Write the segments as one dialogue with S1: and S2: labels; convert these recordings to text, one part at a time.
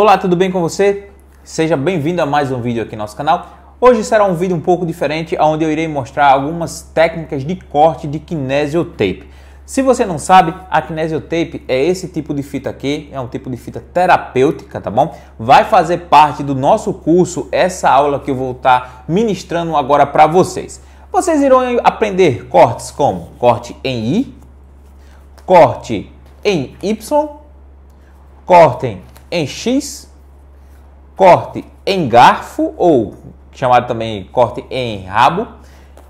S1: Olá, tudo bem com você? Seja bem-vindo a mais um vídeo aqui no nosso canal. Hoje será um vídeo um pouco diferente, onde eu irei mostrar algumas técnicas de corte de kinesiotape. Se você não sabe, a kinesiotape é esse tipo de fita aqui, é um tipo de fita terapêutica, tá bom? Vai fazer parte do nosso curso, essa aula que eu vou estar tá ministrando agora para vocês. Vocês irão aprender cortes como corte em I, corte em Y, corte em em X, corte em garfo, ou chamado também corte em rabo,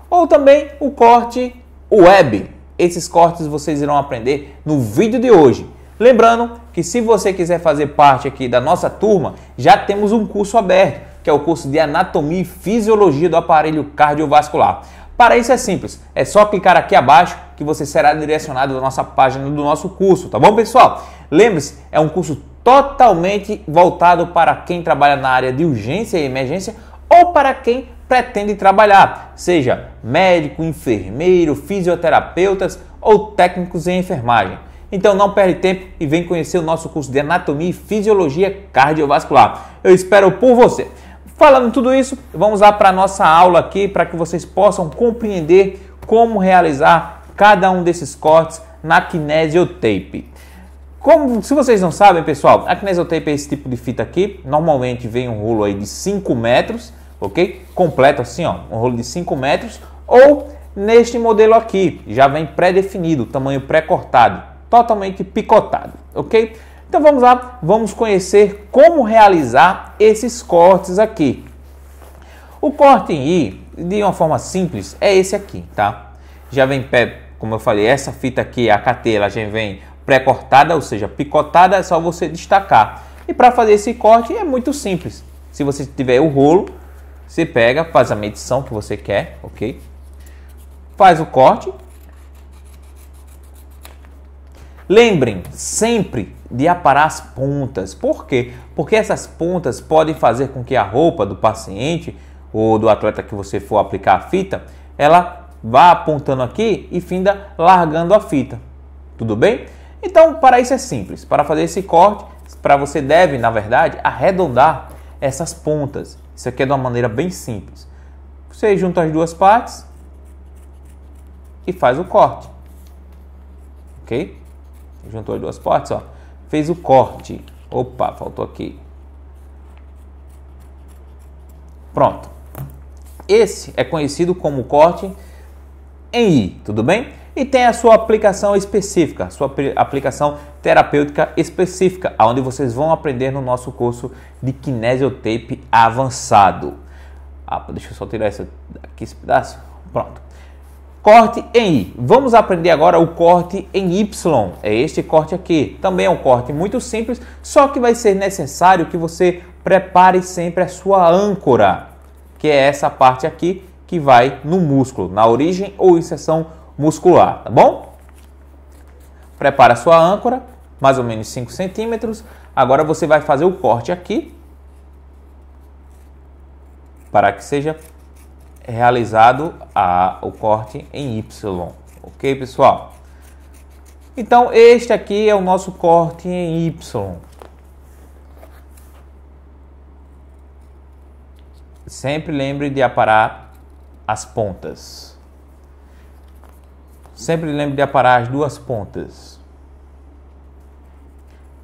S1: ou também o corte web. Esses cortes vocês irão aprender no vídeo de hoje. Lembrando que se você quiser fazer parte aqui da nossa turma, já temos um curso aberto, que é o curso de Anatomia e Fisiologia do Aparelho Cardiovascular. Para isso é simples, é só clicar aqui abaixo que você será direcionado à nossa página do nosso curso, tá bom, pessoal? Lembre-se, é um curso totalmente voltado para quem trabalha na área de urgência e emergência ou para quem pretende trabalhar, seja médico, enfermeiro, fisioterapeutas ou técnicos em enfermagem. Então não perde tempo e vem conhecer o nosso curso de Anatomia e Fisiologia Cardiovascular. Eu espero por você. Falando tudo isso, vamos lá para a nossa aula aqui para que vocês possam compreender como realizar cada um desses cortes na kinesiotape. Como, se vocês não sabem, pessoal, a kinesiotape é esse tipo de fita aqui. Normalmente vem um rolo aí de 5 metros, ok? Completo assim, ó, um rolo de 5 metros. Ou neste modelo aqui, já vem pré-definido, tamanho pré-cortado, totalmente picotado, ok? Então vamos lá, vamos conhecer como realizar esses cortes aqui. O corte em I, de uma forma simples, é esse aqui, tá? Já vem pé, como eu falei, essa fita aqui, a KT, ela já vem pré-cortada, ou seja, picotada, é só você destacar. E para fazer esse corte é muito simples. Se você tiver o rolo, você pega, faz a medição que você quer, ok? Faz o corte. Lembrem sempre de aparar as pontas. Por quê? Porque essas pontas podem fazer com que a roupa do paciente ou do atleta que você for aplicar a fita, ela vá apontando aqui e finda largando a fita. Tudo bem? Então, para isso é simples. Para fazer esse corte, para você deve, na verdade, arredondar essas pontas. Isso aqui é de uma maneira bem simples. Você junta as duas partes e faz o corte. OK? Juntou as duas partes, ó. Fez o corte. Opa, faltou aqui. Pronto. Esse é conhecido como corte em I, tudo bem? e tem a sua aplicação específica, sua aplicação terapêutica específica, onde vocês vão aprender no nosso curso de Kinesiotape avançado. Ah, deixa eu só tirar esse, aqui esse pedaço. Pronto. Corte em I. Vamos aprender agora o corte em Y. É este corte aqui. Também é um corte muito simples, só que vai ser necessário que você prepare sempre a sua âncora, que é essa parte aqui que vai no músculo, na origem ou inserção muscular, tá bom? Prepara sua âncora, mais ou menos 5 centímetros. Agora você vai fazer o corte aqui, para que seja realizado a, o corte em Y, ok pessoal? Então este aqui é o nosso corte em Y. Sempre lembre de aparar as pontas. Sempre lembre de aparar as duas pontas.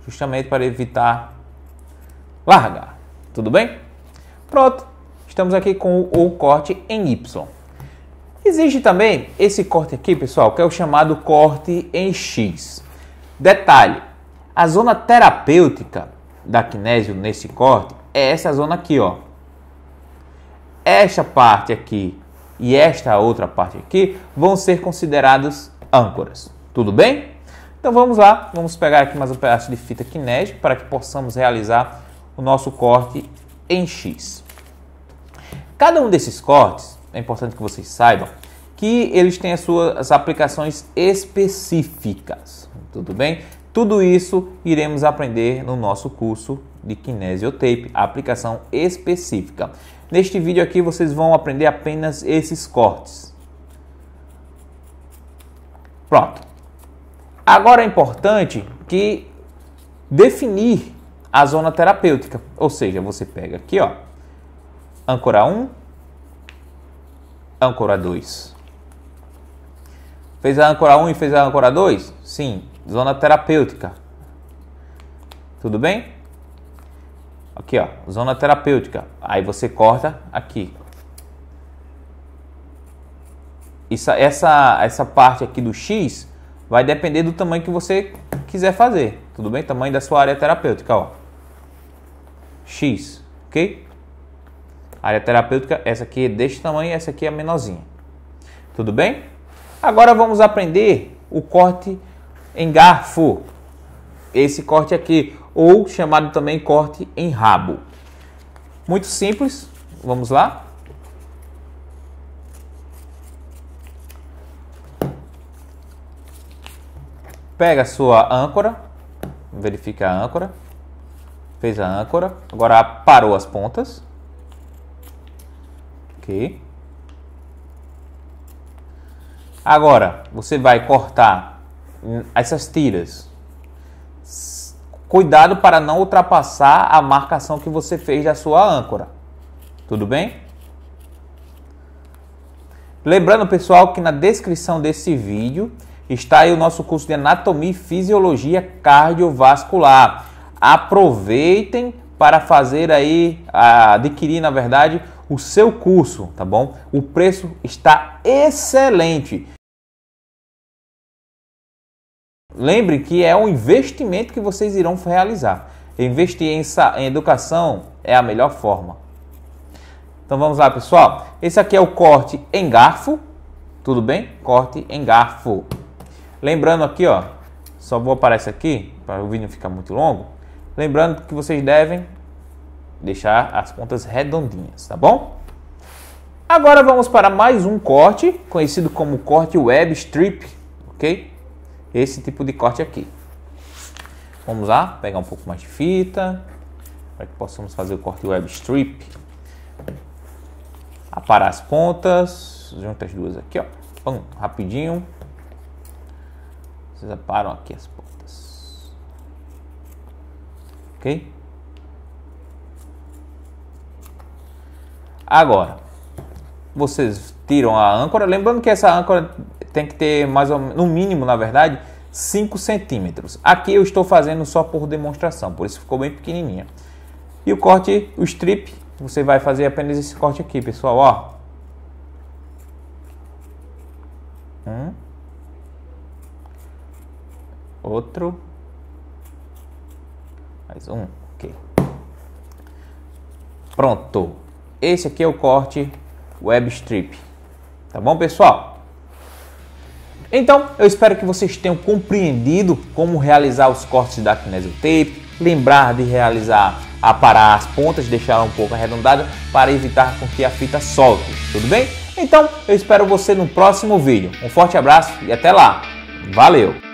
S1: Justamente para evitar largar. Tudo bem? Pronto. Estamos aqui com o corte em Y. Existe também esse corte aqui, pessoal, que é o chamado corte em X. Detalhe: a zona terapêutica da quinésio nesse corte é essa zona aqui, ó. Esta parte aqui e esta outra parte aqui vão ser considerados âncoras. Tudo bem? Então vamos lá, vamos pegar aqui mais um pedaço de fita kinética para que possamos realizar o nosso corte em X. Cada um desses cortes, é importante que vocês saibam, que eles têm as suas aplicações específicas, tudo bem? Tudo isso iremos aprender no nosso curso de Kinesiotape, aplicação específica. Neste vídeo aqui vocês vão aprender apenas esses cortes. Pronto. Agora é importante que definir a zona terapêutica, ou seja, você pega aqui, ó, âncora 1, âncora 2. Fez a âncora 1 e fez a âncora 2? Sim, zona terapêutica. Tudo bem? Aqui, ó, zona terapêutica. Aí você corta aqui. Isso, essa, essa parte aqui do X vai depender do tamanho que você quiser fazer. Tudo bem? Tamanho da sua área terapêutica, ó. X, ok? A área terapêutica, essa aqui é deste tamanho, essa aqui é menorzinha. Tudo bem? Agora vamos aprender o corte em garfo. Esse corte aqui, ou chamado também corte em rabo. Muito simples, vamos lá. Pega a sua âncora, verifica a âncora, fez a âncora, agora parou as pontas. Ok. Agora, você vai cortar essas tiras Cuidado para não ultrapassar a marcação que você fez da sua âncora. Tudo bem? Lembrando, pessoal, que na descrição desse vídeo está aí o nosso curso de Anatomia e Fisiologia Cardiovascular. Aproveitem para fazer aí, adquirir, na verdade, o seu curso, tá bom? O preço está excelente. Lembre que é um investimento que vocês irão realizar. Investir em, em educação é a melhor forma. Então vamos lá, pessoal. Esse aqui é o corte em garfo. Tudo bem? Corte em garfo. Lembrando aqui, ó, só vou aparecer aqui para o vídeo não ficar muito longo. Lembrando que vocês devem deixar as pontas redondinhas, tá bom? Agora vamos para mais um corte, conhecido como corte web strip, ok? esse tipo de corte aqui. Vamos lá, pegar um pouco mais de fita, para que possamos fazer o corte web strip. Aparar as pontas, juntar as duas aqui, ó. Pum, rapidinho. Vocês aparam aqui as pontas. Ok? Agora, vocês tiram a âncora. Lembrando que essa âncora tem que ter mais ou menos, no mínimo, na verdade, 5 centímetros. Aqui eu estou fazendo só por demonstração, por isso ficou bem pequenininha. E o corte, o strip, você vai fazer apenas esse corte aqui, pessoal, ó. Um. Outro. Mais um, ok. Pronto. Esse aqui é o corte web strip. Tá bom, pessoal? Então, eu espero que vocês tenham compreendido como realizar os cortes da Tape, lembrar de realizar aparar as pontas, deixar um pouco arredondada para evitar com que a fita solte, tudo bem? Então, eu espero você no próximo vídeo. Um forte abraço e até lá. Valeu!